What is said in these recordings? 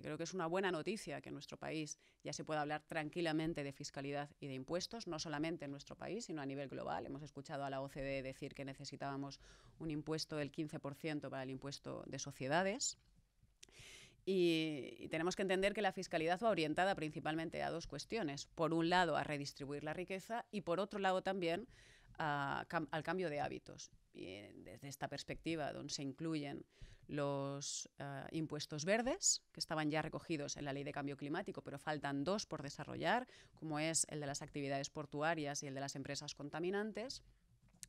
creo que es una buena noticia que en nuestro país ya se pueda hablar tranquilamente de fiscalidad y de impuestos, no solamente en nuestro país, sino a nivel global. Hemos escuchado a la OCDE decir que necesitábamos un impuesto del 15% para el impuesto de sociedades. Y, tenemos que entender que la fiscalidad va orientada principalmente a dos cuestiones. Por un lado, a redistribuir la riqueza y por otro lado también al cambio de hábitos desde esta perspectiva donde se incluyen los eh, impuestos verdes, que estaban ya recogidos en la ley de cambio climático, pero faltan dos por desarrollar, como es el de las actividades portuarias y el de las empresas contaminantes.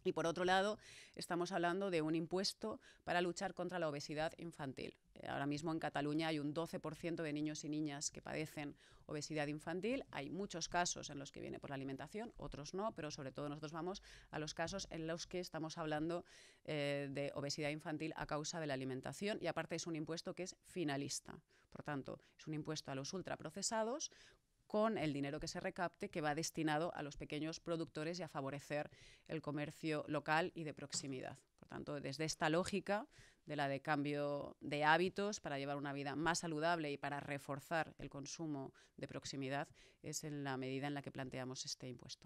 Y por otro lado, estamos hablando de un impuesto para luchar contra la obesidad infantil. Eh, ahora mismo en Cataluña hay un 12% de niños y niñas que padecen obesidad infantil. Hay muchos casos en los que viene por la alimentación, otros no, pero sobre todo nosotros vamos a los casos en los que estamos hablando eh, de obesidad infantil a causa de la alimentación y aparte es un impuesto que es finalista. Por tanto, es un impuesto a los ultraprocesados con el dinero que se recapte que va destinado a los pequeños productores y a favorecer el comercio local y de proximidad. Por tanto, desde esta lógica de la de cambio de hábitos para llevar una vida más saludable y para reforzar el consumo de proximidad es en la medida en la que planteamos este impuesto.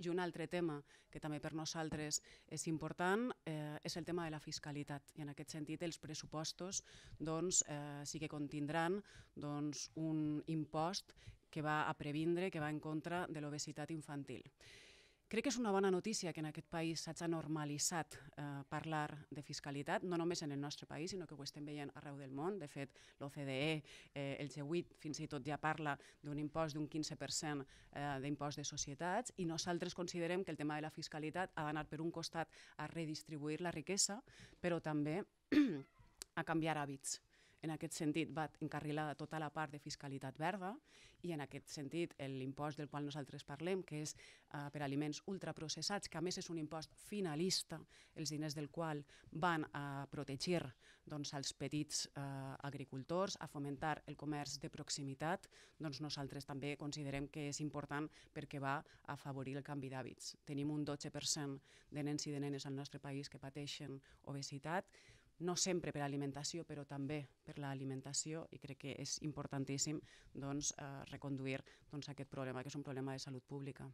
I un altre tema que també per nosaltres és important eh, és el tema de la fiscalitat i en aquest sentit els pressupostos doncs, eh, sí que contindran doncs, un impost que va a previndre, que va en contra de l'obesitat infantil. Crec que és una bona notícia que en aquest país s'hagi normalitzat eh, parlar de fiscalitat, no només en el nostre país, sinó que ho estem veient arreu del món. De fet, l'OCDE, eh, el G8, fins i tot ja parla d'un impost d'un 15% eh, d'impost de societats i nosaltres considerem que el tema de la fiscalitat ha d'anar per un costat a redistribuir la riquesa, però també a canviar hàbits en aquest sentit, va encarrilar tota la part de fiscalitat verda i en aquest sentit l'impost del qual nosaltres parlem, que és eh, per aliments ultraprocessats, que a més és un impost finalista, els diners del qual van a protegir doncs, els petits eh, agricultors, a fomentar el comerç de proximitat, doncs nosaltres també considerem que és important perquè va a afavorir el canvi d'hàbits. Tenim un 12% de nens i de nenes al nostre país que pateixen obesitat, no sempre per alimentació, però també per l'alimentació i crec que és importantíssim doncs, eh, reconduir doncs, aquest problema, que és un problema de salut pública.